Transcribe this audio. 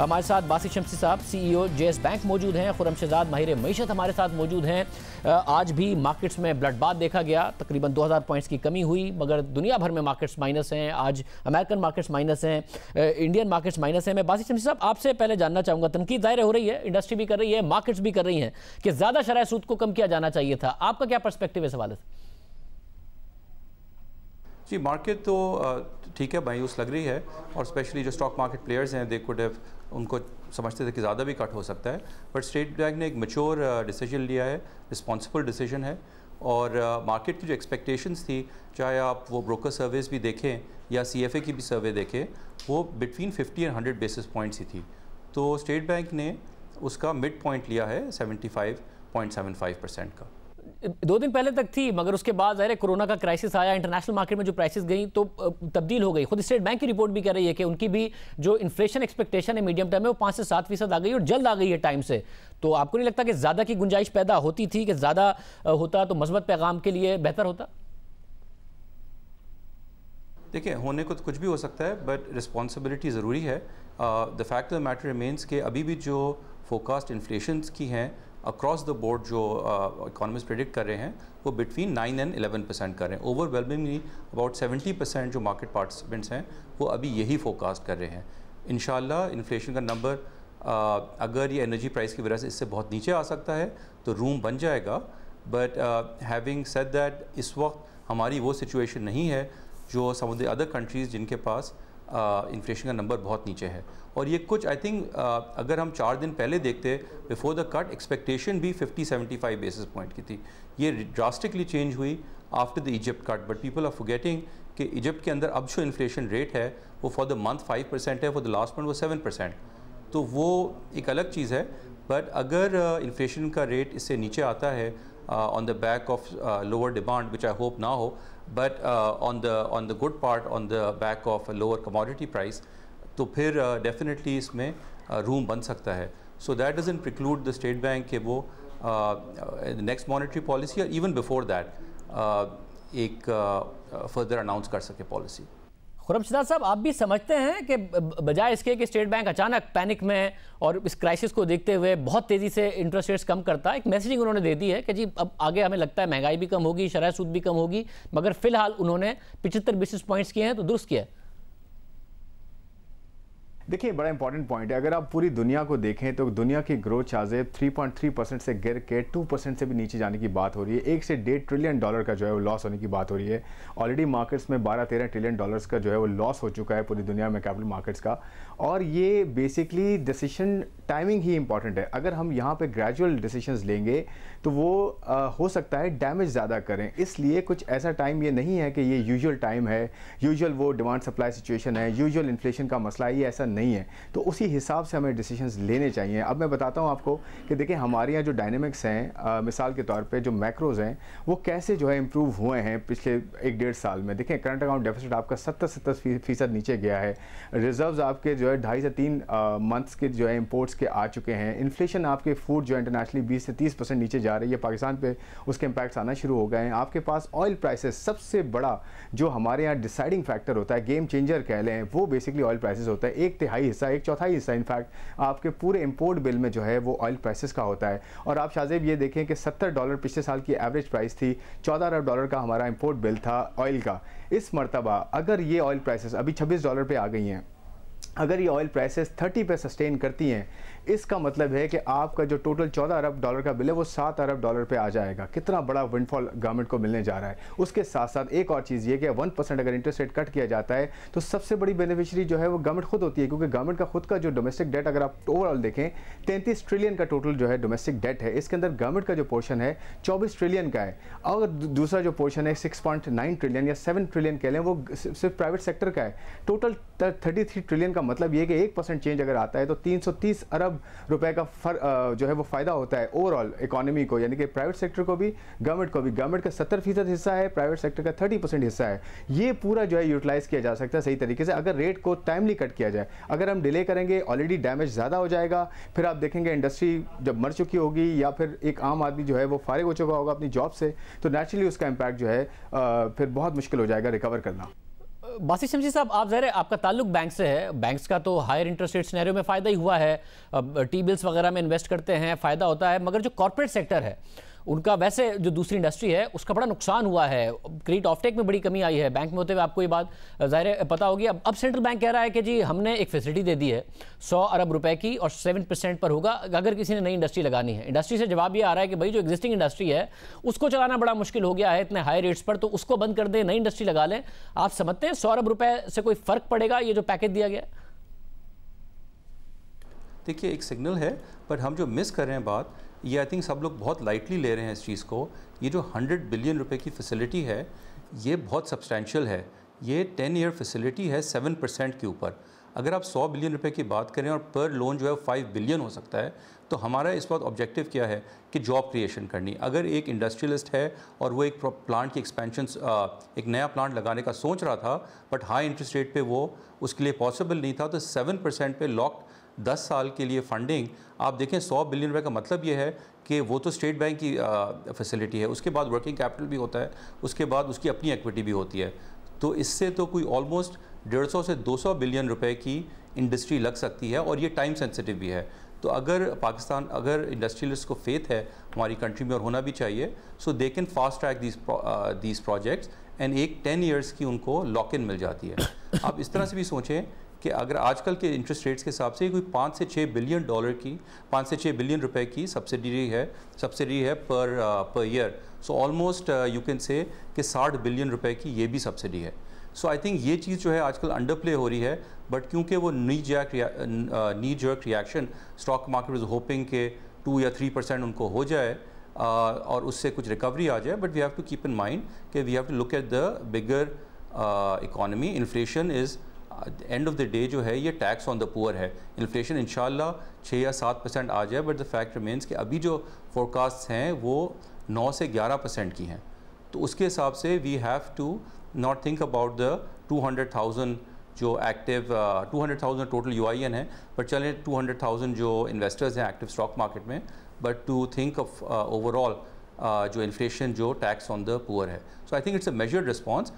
हमारे साथ बासी शमसी साहब सीईओ जेएस बैंक मौजूद हैं खुरम शहजाद माहिर मीशत हमारे साथ मौजूद हैं आज भी मार्केट्स में ब्लड बात देखा गया तकरीबन 2000 पॉइंट्स की कमी हुई मगर दुनिया भर में मार्केट्स माइनस हैं आज अमेरिकन मार्केट्स माइनस हैं इंडियन मार्केट्स माइनस हैं मैं बासी शमसी साहब आपसे पहले जानना चाहूँगा तनकीद जाहिर हो रही है इंडस्ट्री भी कर रही है मार्केट्स भी कर रही हैं कि ज़्यादा शराय सूद को कम किया जाना चाहिए था आपका क्या परस्पेक्टिव है सवाल है से जी मार्केट तो ठीक है मायूस लग रही है और स्पेशली जो स्टॉक मार्केट प्लेयर्स हैं दे कुड हैव उनको समझते थे कि ज़्यादा भी कट हो सकता है बट स्टेट बैंक ने एक मेच्योर डिसीजन लिया है रिस्पॉन्सिबल डिसीजन है और मार्केट uh, की जो एक्सपेक्टेशंस थी चाहे आप वो ब्रोकर सर्विस भी देखें या सीएफए की भी सर्वे देखें वो बिटवीन 50 एंड 100 बेसिस पॉइंट्स ही थी तो स्टेट बैंक ने उसका मिड पॉइंट लिया है 75.75 परसेंट का दो दिन पहले तक थी मगर उसके बाद ज़ाहिर कोरोना का क्राइसिस आया इंटरनेशनल मार्केट में जो प्राइसेस गई तो तब्दील हो गई खुद स्टेट बैंक की रिपोर्ट भी कह रही है कि उनकी भी जो इन्फ्लेशन एक्सपेक्टेशन है मीडियम टर्म में वो पाँच से सात फीसद आ गई और जल्द आ गई है टाइम से तो आपको नहीं लगता कि ज़्यादा की गुंजाइश पैदा होती थी कि ज़्यादा होता तो मजबत पैगाम के लिए बेहतर होता देखिए होने को तो कुछ भी हो सकता है बट रिस्पॉन्सिबिलिटी ज़रूरी है the fact of matter remains कि अभी भी जो फोकास्ट इन्फ्लेशन की हैं अक्रॉस द बोर्ड जो इकोनॉमिस्ट uh, प्रिडिक्ट कर रहे हैं वो between nine and eleven percent कर रहे हैं ओवरवेलमिंगली अबाउट सेवेंटी परसेंट जो मार्केट पार्टिसिपेंट्स हैं वो अभी यही फोकास्ट कर रहे हैं इन इन्फ्लेशन का नंबर uh, अगर ये एनर्जी प्राइस की वजह से इससे बहुत नीचे आ सकता है तो रूम बन जाएगा बट हैविंग सेड दैट इस वक्त हमारी वो सिचुएशन नहीं है जो समुद्री अदर कंट्रीज़ जिनके पास इन्फ्लेशन का नंबर बहुत नीचे है और ये कुछ आई थिंक अगर हम चार दिन पहले देखते बिफोर द कट एक्सपेक्टेशन भी 50-75 बेसिस पॉइंट की थी ये ड्रास्टिकली चेंज हुई after the Egypt cut but people are forgetting कि इजिप्ट के अंदर अब जो इन्फ्लेशन रेट है वो for the month five percent है फॉर द लास्ट मंथ वो सेवन परसेंट तो वो एक अलग चीज़ है बट अगर इन्फ्लेशन का रेट इससे नीचे आता है Uh, on the back of uh, lower demand, which I hope now, but uh, on, the, on the good part, on the back of a lower commodity price, to, then definitely is mein, room ban sakta hai. So that doesn't preclude the state bank ke wo, next monetary policy or even before that, a, further announce kar sake policy. Khurram शिदाद साहब आप भी समझते हैं कि बजाय इसके कि state bank अचानक पैनिक में और इस क्राइसिस को देखते हुए बहुत तेज़ी से इंटरेस्ट रेट्स कम करता है एक मैसेजिंग उन्होंने दे दी है कि जी अब आगे हमें लगता है महंगाई भी कम होगी शराय सूद भी कम होगी मगर फिलहाल उन्होंने पिचहत्तर बेसिस पॉइंट्स किए हैं तो दुरुस्त किया है देखिए बड़ा इंपॉर्टेंट पॉइंट है अगर आप पूरी दुनिया को देखें तो दुनिया की ग्रोथ चार्जे 3.3 परसेंट से गिर के 2 परसेंट से भी नीचे जाने की बात हो रही है एक से डेढ़ ट्रिलियन डॉलर का जो है वो लॉस होने की बात हो रही है ऑलरेडी मार्केट्स में बारह तेरह ट्रिलियन डॉलर्स का जो है वो लॉस हो चुका है पूरी दुनिया में कैपिटल मार्केट्स का और ये बेसिकली डिसीशन टाइमिंग ही इंपॉर्टेंट है अगर हम यहाँ पर ग्रेजुअल डिसीशन लेंगे तो वो आ, हो सकता है डैमेज ज़्यादा करें इसलिए कुछ ऐसा टाइम ये नहीं है कि ये यूजल टाइम है यूजल वो डिमांड सप्लाई सिचुएशन है यूजल इन्फ्लेशन का मसला ही ऐसा नहीं है तो उसी हिसाब से हमें डिसीजंस लेने चाहिए अब मैं बताता हूँ आपको कि देखिए हमारे यहाँ जो डायनेमिक्स हैं मिसाल के तौर पर जो मैक्रोज़ हैं वो कैसे जो है इम्प्रूव हुए हैं पिछले एक डेढ़ साल में देखें करंट अकाउंट डेफिसिट आपका सत्तर सत्तर फीसद नीचे गया है रिजर्व आपके जो है ढाई से तीन मंथ्स के जो है इम्पोर्ट्स के आ चुके हैं इन्फ्लेशन आपके फूड जो इंटरनेशनली बीस से तीस परसेंट नीचे जा रही है पाकिस्तान पर उसके इम्पैक्ट्स आना शुरू हो गए हैं आपके पास ऑयल प्राइसेस सबसे बड़ा जो हमारे यहाँ डिसाइडिंग फैक्टर होता है गेम चेंजर कह लें वो बेसिकली ऑयल प्राइसेस होता है एक तिहाई हिस्सा एक चौथाई हिस्सा इनफैक्ट आपके पूरे इम्पोर्ट बिल में जो है वो ऑयल प्राइसेस का होता है और आप शाहजेब ये देखें कि सत्तर डॉलर पिछले साल की एवरेज प्राइस थी चौदह अरब डॉलर का हमारा इम्पोर्ट बिल था ऑयल का इस मरतबा अगर ये ऑयल प्राइसेस अभी छब्बीस डॉलर पर आ गई हैं अगर ये ऑयल प्राइसेस 30 पे सस्टेन करती हैं इसका मतलब है कि आपका जो टोटल 14 अरब डॉलर का बिल है वो 7 अरब डॉलर पे आ जाएगा कितना बड़ा विंडफॉल गवर्नमेंट को मिलने जा रहा है उसके साथ साथ एक और चीज़ ये कि 1 परसेंट अगर इंटरेस्ट रेट कट किया जाता है तो सबसे बड़ी बेनिफिशरी जो है वो गवर्नमेंट खुद होती है क्योंकि गवर्नमेंट का खुद का जो डोमेस्टिक डेट अगर आप ओवरऑल देखें तैंतीस ट्रिलियन का टोटल जो है डोमेस्टिक डेट है इसके अंदर गवर्नमेंट का जो पोर्शन है चौबीस ट्रिलियन का है और दूसरा जो पोर्शन है सिक्स ट्रिलियन या सेवन ट्रिलियन कह लें वो सिर्फ प्राइवेट सेक्टर का है टोटल थर्टी थ्री ट्रिलियन का मतलब ये कि एक परसेंट चेंज अगर आता है तो 330 अरब रुपए का फर जो है वो फ़ायदा होता है ओवरऑल इकोनॉमी को यानी कि प्राइवेट सेक्टर को भी गवर्नमेंट को भी गवर्नमेंट का सत्तर फीसद हिस्सा है प्राइवेट सेक्टर का थर्टी परसेंट हिस्सा है ये पूरा जो है यूटिलाइज़ किया जा सकता है सही तरीके से अगर रेट को टाइमली कट किया जाए अगर हम डिले करेंगे ऑलरेडी डैमेज ज़्यादा हो जाएगा फिर आप देखेंगे इंडस्ट्री जब मर चुकी होगी या फिर एक आम आदमी जो है वो फारिग हो चुका होगा अपनी जॉब से तो नेचुरली उसका इम्पैक्ट जो है फिर बहुत मुश्किल हो जाएगा रिकवर करना बासी शमशी साहब आप ज़ाहिर आपका ताल्लुक बैंक से है बैंक्स का तो हायर इंटरेस्ट रेट सिनेरियो में फ़ायदा ही हुआ है टी बिल्स वगैरह में इन्वेस्ट करते हैं फ़ायदा होता है मगर जो कॉरपोरेट सेक्टर है उनका वैसे जो दूसरी इंडस्ट्री है उसका बड़ा नुकसान हुआ है क्रेडिट ऑफटेक में बड़ी कमी आई है बैंक में होते हुए आपको ये बात ज़ाहिर पता होगी अब अब सेंट्रल बैंक कह रहा है कि जी हमने एक फैसिलिटी दे दी है सौ अरब रुपए की और सेवन परसेंट पर होगा अगर किसी ने नई इंडस्ट्री लगानी है इंडस्ट्री से जवाब ये आ रहा है कि भाई जो एग्जिस्टिंग इंडस्ट्री है उसको चलाना बड़ा मुश्किल हो गया है इतने हाई रेट्स पर तो उसको बंद कर दें नई इंडस्ट्री लगा लें आप समझते हैं सौ अरब रुपये से कोई फ़र्क पड़ेगा ये जो पैकेज दिया गया देखिए एक सिग्नल है बट हम जो मिस कर रहे हैं बात ये आई थिंक सब लोग बहुत लाइटली ले रहे हैं इस चीज़ को ये जो 100 बिलियन रुपए की फैसिलिटी है ये बहुत सब्सटैशियल है ये 10 ईयर फैसिलिटी है 7 परसेंट के ऊपर अगर आप 100 बिलियन रुपए की बात करें और पर लोन जो है 5 बिलियन हो सकता है तो हमारा इस बात ऑब्जेक्टिव क्या है कि जॉब क्रिएशन करनी अगर एक इंडस्ट्रियलिस्ट है और वो एक प्लांट की एक्सपेंशन एक नया प्लांट लगाने का सोच रहा था बट हाई इंटरेस्ट रेट पे वो उसके लिए पॉसिबल नहीं था तो 7 परसेंट पर लॉक्ड दस साल के लिए फंडिंग आप देखें सौ बिलियन रुपये का मतलब ये है कि वो तो स्टेट बैंक की फैसिलिटी है उसके बाद वर्किंग कैपिटल भी होता है उसके बाद उसकी अपनी एक्विटी भी होती है तो इससे तो कोई ऑलमोस्ट डेढ़ सौ से दो सौ बिलियन रुपए की इंडस्ट्री लग सकती है और ये टाइम सेंसिटिव भी है तो अगर पाकिस्तान अगर इंडस्ट्रियलिस्ट को फेथ है हमारी कंट्री में और होना भी चाहिए so they can fast track these these projects and एक टेन ईयर्स की उनको लॉक इन मिल जाती है आप इस तरह से भी सोचें कि अगर आजकल के इंटरेस्ट रेट्स के हिसाब से कोई पाँच से छः बिलियन डॉलर की पाँच से छः बिलियन रुपए की सब्सिडी है सब्सिडी है पर per year so almost you can say कि साठ बिलियन रुपए की ये भी सब्सिडी है सो आई थिंक ये चीज़ जो है आजकल अंडर प्ले हो रही है बट क्योंकि वो knee jerk knee jerk reaction stock market is hoping के टू या थ्री परसेंट उनको हो जाए uh, और उससे कुछ रिकवरी आ जाए but we have to keep in mind कि we have to look at the bigger economy inflation is end of the day जो है ये टैक्स ऑन द पुअर है इन्फ्लेशन इन छः या सात परसेंट आ जाए बट द फैक्ट रिमेंस कि अभी जो फोरकास्ट हैं वो नौ से ग्यारह परसेंट की हैं तो उसके हिसाब से we have to not think about the two hundred thousand जो active two hundred thousand total U I N है बट चलें टू हंड्रेड थाउजेंड जो इन्वेस्टर्स हैं एक्टिव स्टॉक मार्केट में but to think of overall जो inflation जो tax on the poor है so I think it's a measured response